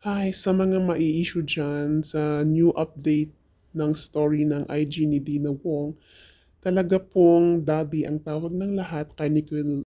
Hi, sa mga mai-issue dyan sa new update ng story ng IG ni Dina Wong, talaga pong daddy ang tawag ng lahat kay Nicole